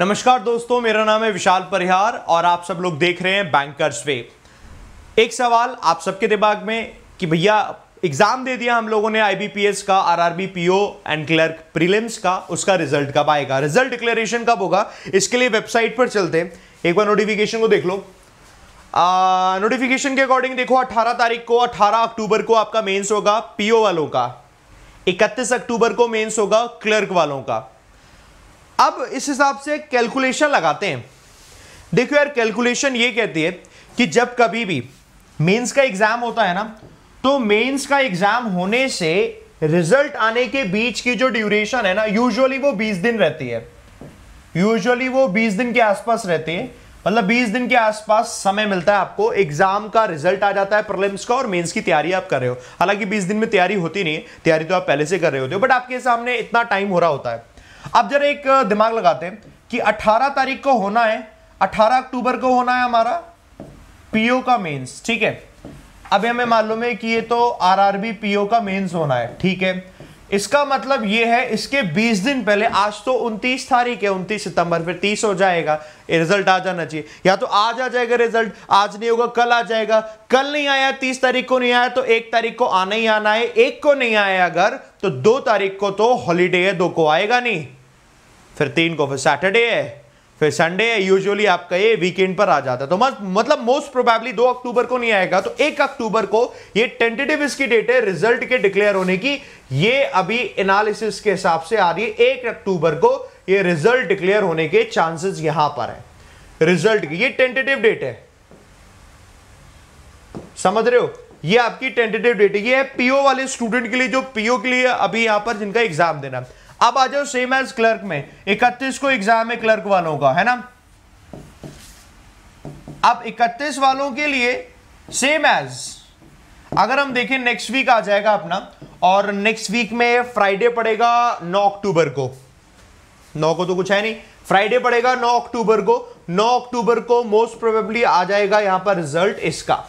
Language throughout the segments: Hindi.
नमस्कार दोस्तों मेरा नाम है विशाल परिहार और आप सब लोग देख रहे हैं बैंकर्स वे एक सवाल आप सबके दिमाग में कि भैया एग्जाम दे दिया हम लोगों ने आईबीपीएस का RRB PO and clerk prelims का उसका रिजल्ट कब आएगा रिजल्ट डिक्लेरेशन कब होगा इसके लिए वेबसाइट पर चलते हैं एक बार नोटिफिकेशन को देख लो नोटिफिकेशन के अकॉर्डिंग देखो 18 तारीख को 18 अक्टूबर को आपका मेंस होगा पीओ वालों का 31 अक्टूबर को मेंस होगा क्लर्क वालों का अब इस हिसाब से कैलकुलेशन लगाते हैं देखो यार कैलकुलेशन ये कहती है कि जब कभी भी मेंस का एग्जाम होता है ना तो मेंस का एग्जाम होने से रिजल्ट आने के बीच की जो ड्यूरेशन है ना यूजुअली वो 20 दिन रहती है यूजुअली वो 20 दिन के आसपास रहती है मतलब 20 दिन के आसपास समय मिलता है आपको एग्जाम का रिजल्ट आ जाता है प्रॉब्लम्स का और मेंस की तैयारी आप कर रहे हो हालांकि 20 दिन में तैयारी होती नहीं है तैयारी तो आप पहले से कर रहे होते हो बट आपके सामने इतना टाइम हो रहा होता है अब जरा एक दिमाग लगाते हैं कि 18 तारीख को होना है 18 अक्टूबर को होना है हमारा पीओ का मेंस ठीक है अभी हमें मालूम है कि ये तो आरआरबी पीओ का मेंस होना है ठीक है इसका मतलब ये है इसके 20 दिन पहले आज तो 29 तारीख है 29 सितंबर फिर 30 हो जाएगा रिजल्ट आ जाना चाहिए या तो आज आ जाएगा रिजल्ट आज नहीं होगा कल आ जाएगा कल नहीं आया 30 तारीख को नहीं आया तो एक तारीख को आना ही आना है एक को नहीं आया अगर तो दो तारीख को तो हॉलीडे है दो को आएगा नहीं फिर तीन को फिर सैटरडे है फिर संडे है यूजुअली आपका ये वीकेंड पर आ जाता है तो मतलब मोस्ट प्रोबेबली दो अक्टूबर को नहीं आएगा तो एक अक्टूबर को ये टेंटेटिव इसकी डेट है रिजल्ट के डिक्लेयर होने की ये अभी एनालिसिस के हिसाब से आ रही है एक अक्टूबर को ये रिजल्ट डिक्लेयर होने के चांसेस यहां पर है रिजल्ट की ये टेंटेटिव डेट है समझ रहे हो ये आपकी टेंटेटिव डेट है ये पीओ वाले स्टूडेंट के लिए जो पीओ के लिए अभी यहां पर जिनका एग्जाम देना है अब आ जाओ सेम एज क्लर्क में इकतीस को एग्जाम में क्लर्क वालों का है ना अब इकतीस वालों के लिए सेम एज अगर हम देखें नेक्स्ट वीक आ जाएगा अपना और नेक्स्ट वीक में फ्राइडे पड़ेगा 9 अक्टूबर को 9 को तो कुछ है नहीं फ्राइडे पड़ेगा 9 अक्टूबर को 9 अक्टूबर को मोस्ट प्रोबेबली आ जाएगा यहां पर रिजल्ट इसका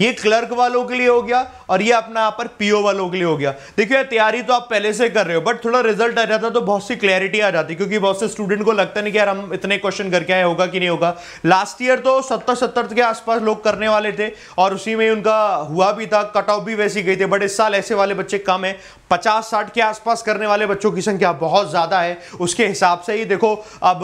ये क्लर्क वालों के लिए हो गया और ये अपना यहाँ पर पीओ वालों के लिए हो गया देखिए तैयारी तो आप पहले से कर रहे हो बट थोड़ा रिजल्ट आ जाता तो बहुत सी क्लैरिटी आ जाती क्योंकि बहुत से स्टूडेंट को लगता नहीं कि यार हम इतने क्वेश्चन करके आए होगा कि नहीं होगा लास्ट ईयर तो सत्तर सत्तर के आसपास लोग करने वाले थे और उसी में उनका हुआ भी था कट ऑफ भी वैसी गई थी बट इस साल ऐसे वाले बच्चे कम है पचास साठ के आसपास करने वाले बच्चों की संख्या बहुत ज़्यादा है उसके हिसाब से ही देखो अब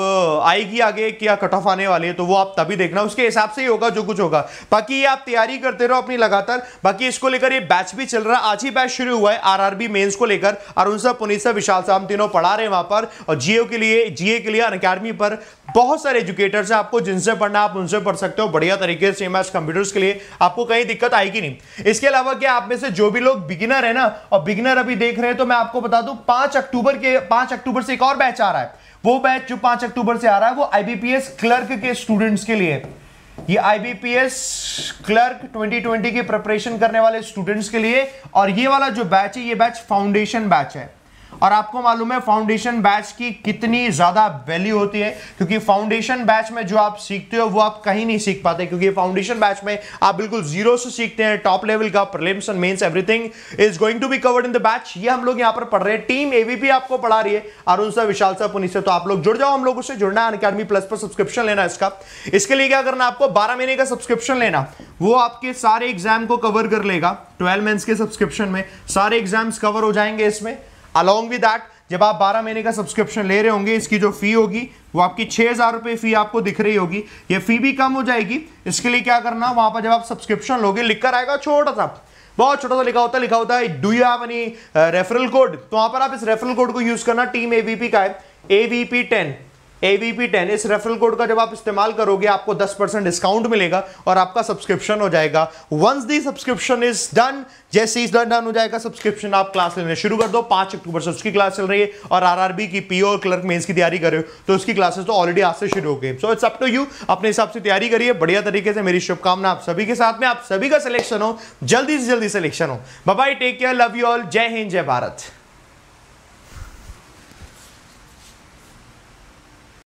आएगी आगे क्या कट ऑफ आने वाली है तो वो आप तभी देखना उसके हिसाब से ही होगा जो कुछ होगा बाकी ये आप तैयारी करते करते रहो अपनी लगातार बाकी इसको लेकर ये बैच भी चल रहा है आज ही बैच शुरू हुआ है आरआरबी मेंस को लेकर अरुण सर पुनीत सर विशाल साहब तीनों पढ़ा रहे हैं वहां पर और जीओ के लिए जीए के लिए अन अकेडमी पर बहुत सारे एजुकेटर्स हैं आपको जिनसे पढ़ना आप उनसे पढ़ सकते हो बढ़िया तरीके से मैथ्स कंप्यूटर्स के लिए आपको कहीं दिक्कत आएगी नहीं इसके अलावा क्या आप में से जो भी लोग बिगिनर है ना और बिगिनर अभी देख रहे हैं तो मैं आपको बता दू पांच अक्टूबर के पांच अक्टूबर से एक और बैच आ रहा है वो बैच जो पांच अक्टूबर से आ रहा है वो आईबीपीएस क्लर्क के स्टूडेंट्स के लिए है ये आईबीपीएस क्लर्क 2020 की प्रिपरेशन करने वाले स्टूडेंट्स के लिए और ये वाला जो बैच है ये बैच फाउंडेशन बैच है और आपको मालूम है फाउंडेशन बैच की कितनी ज़्यादा वैल्यू होती है क्योंकि फाउंडेशन बैच में जो आप सीखते हो वो आप कहीं नहीं सीख पाते क्योंकि फाउंडेशन बैच में आप बिल्कुल जीरो से सीखते हैं टॉप लेवल का prelims and mains everything is going to be covered in the batch ये हम लोग यहां पर पढ़ रहे हैं टीम एवीपी आपको पढ़ा रही है अरुण सर विशाल सर पुनी से तो आप लोग जुड़ जाओ हम लोगों से जुड़ना है अकेडमी प्लस पर सब्सक्रिप्शन लेना इसका इसके लिए क्या करना आपको बारह महीने का सब्सक्रिप्शन लेना वो आपके सारे एग्जाम को कवर कर लेगा ट्वेल्व मंथ के सब्सक्रिप्शन में सारे एग्जाम्स कवर हो जाएंगे इसमें अलॉन्ग विद दैट जब आप 12 महीने का सब्सक्रिप्शन ले रहे होंगे इसकी जो फी होगी वो आपकी छह हज़ार रुपये फी आपको दिख रही होगी ये फी भी कम हो जाएगी इसके लिए क्या करना वहां पर जब आप सब्सक्रिप्शन लोगे लिखकर आएगा छोटा सा बहुत छोटा सा लिखा होता है लिखा होता है do you have any referral code तो वहां पर आप इस रेफरल कोड को यूज़ करना टीम एवीपी का है एवीपी टेन एवीपी टेन इस रेफरल कोड का जब आप इस्तेमाल करोगे आपको 10 परसेंट डिस्काउंट मिलेगा और आपका सब्सक्रिप्शन हो जाएगा once the subscription is done जैसे ही डन हो जाएगा सब्सक्रिप्शन आप क्लास लेने शुरू कर दो पांच अक्टूबर से उसकी क्लास चल रही है और आरआरबी की पीओ और क्लर्क मेंस की तैयारी कर रहे हो तो उसकी क्लासेस तो ऑलरेडी आज से शुरू हो गए so it's up to you अपने हिसाब से तैयारी करिए बढ़िया तरीके से मेरी शुभकामना आप सभी के साथ में आप सभी का सिलेक्शन हो जल्दी से जल्दी सिलेक्शन हो bye take care love you all जय हिंद जय भारत